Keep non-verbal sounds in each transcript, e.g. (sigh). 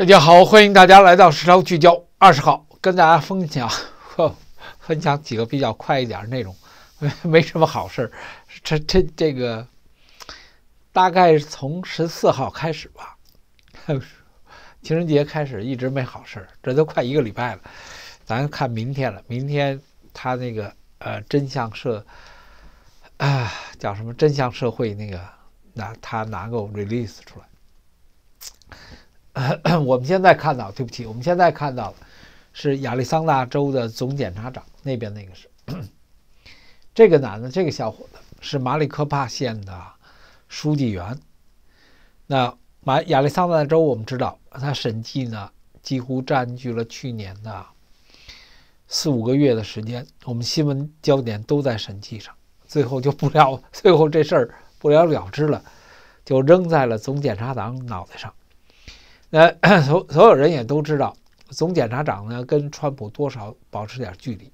大家好，欢迎大家来到《时长聚焦》二十号，跟大家分享 (laughs) 分享几个比较快一点内容，没 (laughs) 没什么好事。这这这个大概从十四号开始吧，(laughs) 情人节开始一直没好事，这都快一个礼拜了。咱看明天了，明天他那个呃真相社啊叫什么真相社会那个拿他拿个 release 出来。(clears throat) 我们现在看到，对不起，我们现在看到的是亚利桑那州的总检察长那边那个是 (clears throat) 这个男的，这个小伙子是马里科帕县的书记员。那马亚利桑那州我们知道，他审计呢几乎占据了去年的四五个月的时间，我们新闻焦点都在审计上，最后就不了，(laughs) 最后这事儿不了了之了，就扔在了总检察长脑袋上。那所所有人也都知道，总检察长呢跟川普多少保持点距离，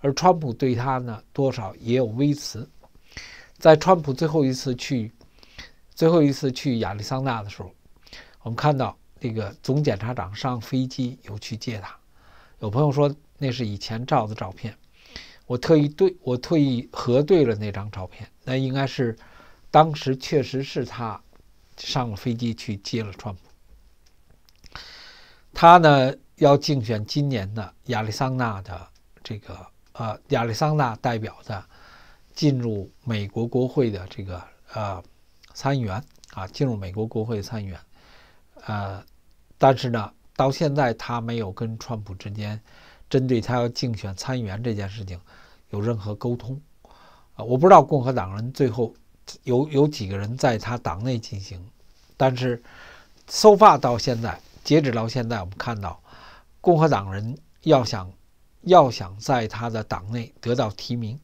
而川普对他呢多少也有微词。在川普最后一次去最后一次去亚利桑那的时候，我们看到那个总检察长上飞机有去接他。有朋友说那是以前照的照片，我特意对我特意核对了那张照片，那应该是当时确实是他上了飞机去接了川普。他呢要竞选今年的亚利桑那的这个呃亚利桑那代表的进入美国国会的这个呃参议员啊进入美国国会参议员，呃，但是呢到现在他没有跟川普之间针对他要竞选参议员这件事情有任何沟通啊，我不知道共和党人最后有有几个人在他党内进行，但是 so far 到现在。截止到现在，我们看到，共和党人要想要想在他的党内得到提名，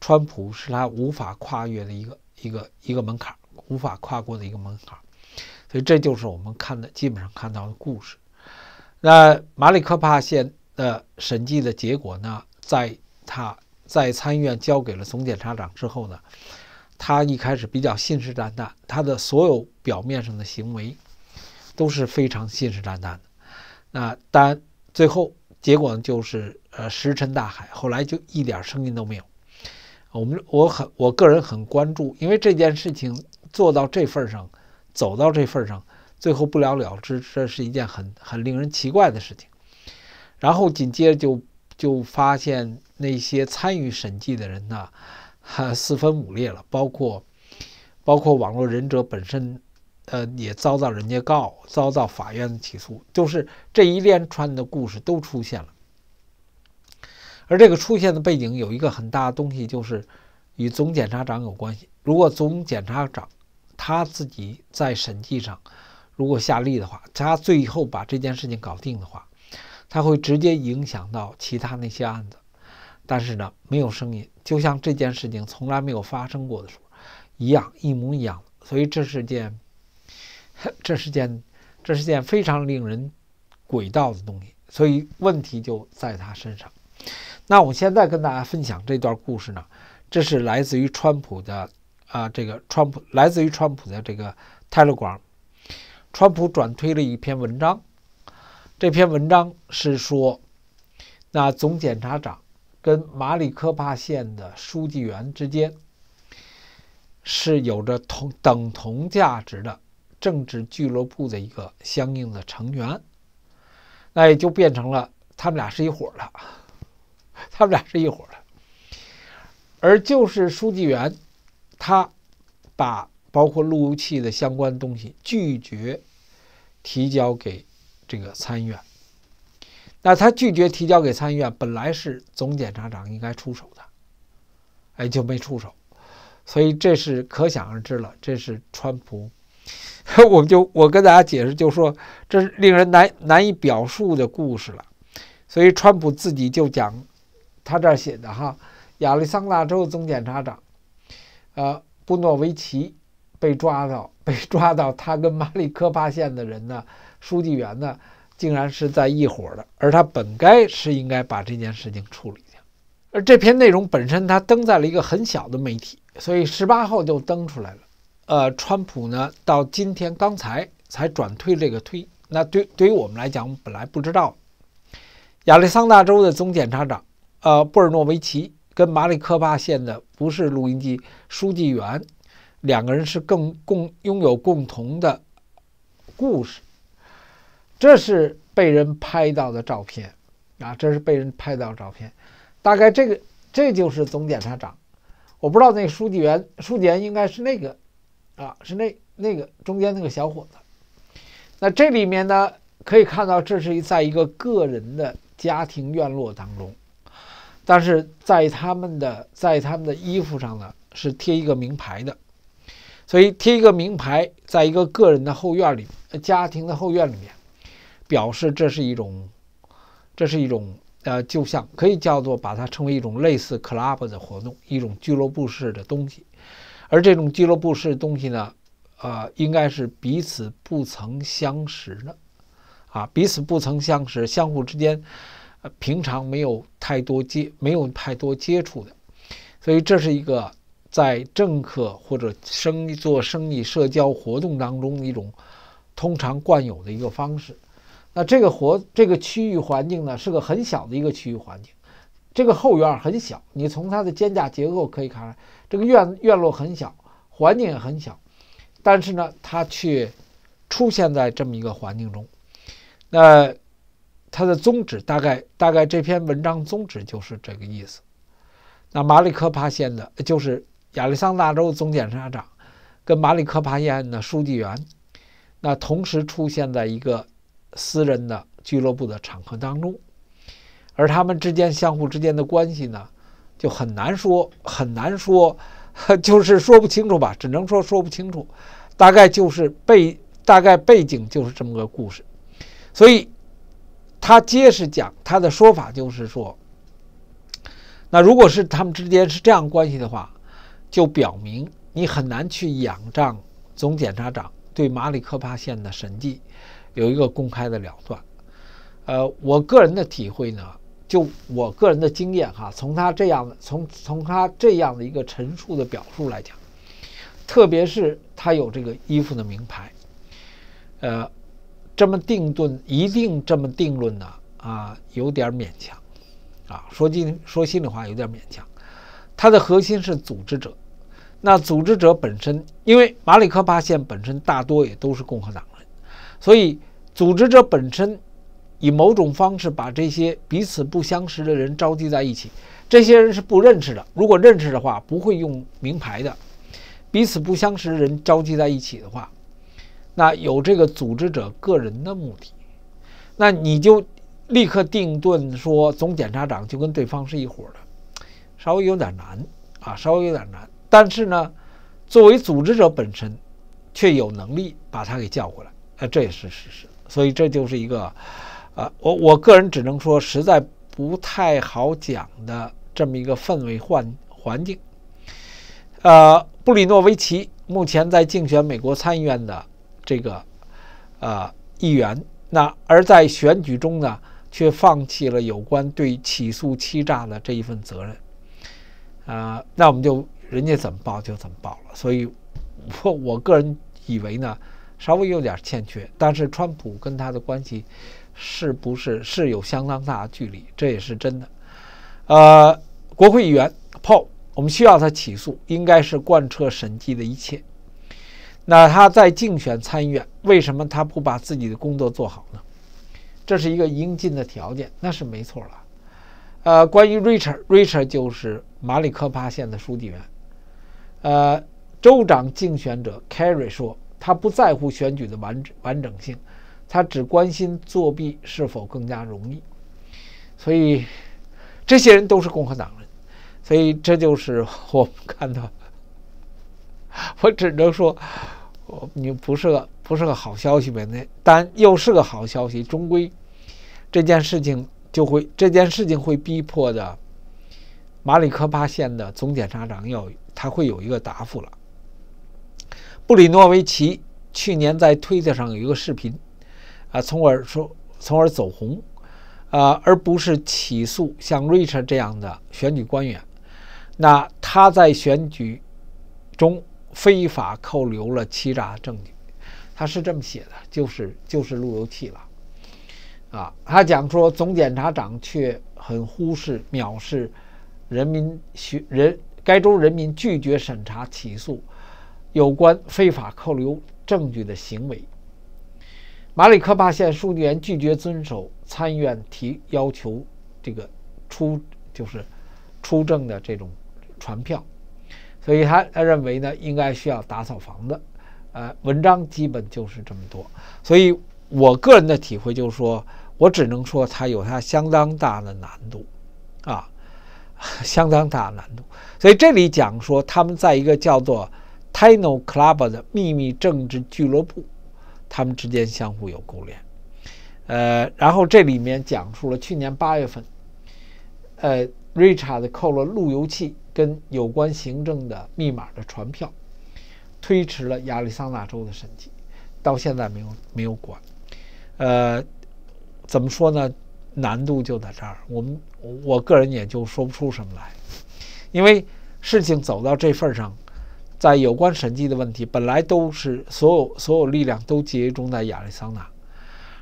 川普是他无法跨越的一个一个一个门槛，无法跨过的一个门槛。所以，这就是我们看的基本上看到的故事。那马里科帕县的审计的结果呢？在他在参议院交给了总检察长之后呢，他一开始比较信誓旦旦，他的所有表面上的行为。都是非常信誓旦旦的，那当然最后结果就是呃石沉大海，后来就一点声音都没有。我们我很我个人很关注，因为这件事情做到这份上，走到这份上，最后不了了之，这是一件很很令人奇怪的事情。然后紧接着就就发现那些参与审计的人呢，四分五裂了，包括包括网络忍者本身。呃，也遭到人家告，遭到法院的起诉，就是这一连串的故事都出现了。而这个出现的背景有一个很大的东西，就是与总检察长有关系。如果总检察长他自己在审计上如果下力的话，他最后把这件事情搞定的话，他会直接影响到其他那些案子。但是呢，没有声音，就像这件事情从来没有发生过的时候一样，一模一样。所以这是件。(laughs) 这是件，这是件非常令人诡道的东西，所以问题就在他身上。那我现在跟大家分享这段故事呢，这是来自于川普的啊，这个川普来自于川普的这个泰勒广，川普转推了一篇文章，这篇文章是说，那总检察长跟马里科帕县的书记员之间是有着同等同价值的。政治俱乐部的一个相应的成员，那也就变成了他们俩是一伙的，(laughs) 他们俩是一伙的。而就是书记员，他把包括路由器的相关东西拒绝提交给这个参议院。那他拒绝提交给参议院，本来是总检察长应该出手的，哎，就没出手，所以这是可想而知了。这是川普。(laughs) 我们就我跟大家解释，就说这是令人难难以表述的故事了。所以川普自己就讲，他这儿写的哈，亚利桑那州总检察长，呃，布诺维奇被抓到，被抓到他跟马里科帕县的人呢，书记员呢，竟然是在一伙的，而他本该是应该把这件事情处理掉。而这篇内容本身，他登在了一个很小的媒体，所以十八号就登出来了。呃，川普呢，到今天刚才才转推这个推。那对对于我们来讲，我们本来不知道亚利桑那州的总检察长，呃，布尔诺维奇跟马里科巴县的不是录音机书记员，两个人是更共拥有共同的故事。这是被人拍到的照片啊，这是被人拍到照片。大概这个这就是总检察长，我不知道那个书记员，书记员应该是那个。啊，是那那个中间那个小伙子。那这里面呢，可以看到，这是在一个个人的家庭院落当中，但是在他们的在他们的衣服上呢，是贴一个名牌的。所以贴一个名牌，在一个个人的后院里、家庭的后院里面，表示这是一种，这是一种呃，就像可以叫做把它称为一种类似 club 的活动，一种俱乐部式的东西。而这种俱乐部式东西呢，呃，应该是彼此不曾相识的，啊，彼此不曾相识，相互之间，呃，平常没有太多接，没有太多接触的，所以这是一个在政客或者生做生意、社交活动当中的一种通常惯有的一个方式。那这个活，这个区域环境呢，是个很小的一个区域环境。这个后院很小，你从它的间架结构可以看出来，这个院院落很小，环境也很小，但是呢，它却出现在这么一个环境中。那它的宗旨大概大概这篇文章宗旨就是这个意思。那马里科帕县的就是亚利桑那州总检察长跟马里科帕县的书记员，那同时出现在一个私人的俱乐部的场合当中。而他们之间相互之间的关系呢，就很难说，很难说，(laughs) 就是说不清楚吧，只能说说不清楚。大概就是背，大概背景就是这么个故事。所以，他皆是讲他的说法，就是说，那如果是他们之间是这样关系的话，就表明你很难去仰仗总检察长对马里科帕县的审计有一个公开的了断。呃，我个人的体会呢。就我个人的经验哈，从他这样的从从他这样的一个陈述的表述来讲，特别是他有这个衣服的名牌，呃，这么定论一定这么定论呢啊，有点勉强啊，说句说心里话有点勉强。他的核心是组织者，那组织者本身，因为马里克巴县本身大多也都是共和党人，所以组织者本身。以某种方式把这些彼此不相识的人召集在一起，这些人是不认识的。如果认识的话，不会用名牌的。彼此不相识人召集在一起的话，那有这个组织者个人的目的，那你就立刻定论说总检察长就跟对方是一伙的，稍微有点难啊，稍微有点难。但是呢，作为组织者本身，却有能力把他给叫过来。那这也是事实。所以这就是一个。啊，我我个人只能说，实在不太好讲的这么一个氛围环环境。呃，布里诺维奇目前在竞选美国参议院的这个呃议员，那而在选举中呢，却放弃了有关对起诉欺诈的这一份责任。啊，那我们就人家怎么报就怎么报了。所以，我我个人以为呢，稍微有点欠缺。但是，川普跟他的关系。是不是是有相当大的距离？这也是真的。呃，国会议员 Paul，我们需要他起诉，应该是贯彻审计的一切。那他在竞选参议院，为什么他不把自己的工作做好呢？这是一个应尽的条件，那是没错了。呃，关于 Richard，Richard 就是马里科帕县的书记员。呃，州长竞选者 Carry 说，他不在乎选举的完完整性。他只关心作弊是否更加容易，所以这些人都是共和党人，所以这就是我们看到。(laughs) 我只能说，我你不是个不是个好消息呗？那但又是个好消息，终归这件事情就会这件事情会逼迫的马里科巴县的总检察长要他会有一个答复了。布里诺维奇去年在推特上有一个视频。啊，从而说，从而走红，啊，而不是起诉像 Richard 这样的选举官员。那他在选举中非法扣留了欺诈证据，他是这么写的，就是就是路由器了。啊，他讲说，总检察长却很忽视、藐视人民选人，该州人民拒绝审查起诉有关非法扣留证据的行为。马里科帕县书记员拒绝遵守参议院提要求，这个出就是出证的这种传票，所以他他认为呢，应该需要打扫房子。呃，文章基本就是这么多。所以我个人的体会就是说，我只能说他有他相当大的难度，啊，相当大的难度。所以这里讲说，他们在一个叫做 Tino Club 的秘密政治俱乐部。他们之间相互有勾连，呃，然后这里面讲述了去年八月份，呃，Richard 扣了路由器跟有关行政的密码的传票，推迟了亚利桑那州的审计，到现在没有没有管，呃，怎么说呢？难度就在这儿，我们我个人也就说不出什么来，因为事情走到这份上。在有关审计的问题，本来都是所有所有力量都集中在亚利桑那，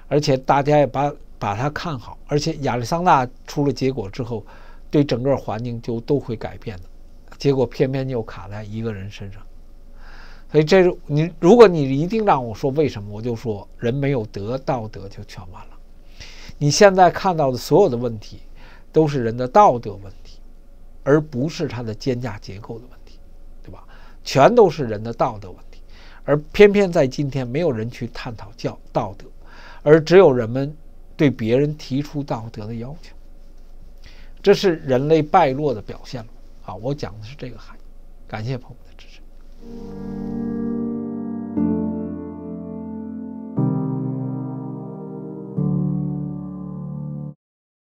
而且大家也把把它看好，而且亚利桑那出了结果之后，对整个环境就都会改变的，结果偏偏又卡在一个人身上，所以这是你，如果你一定让我说为什么，我就说人没有德，道德就全完了。你现在看到的所有的问题，都是人的道德问题，而不是他的肩架结构的问题。全都是人的道德问题，而偏偏在今天，没有人去探讨教道德，而只有人们对别人提出道德的要求，这是人类败落的表现了。啊，我讲的是这个含义，感谢朋友们的支持。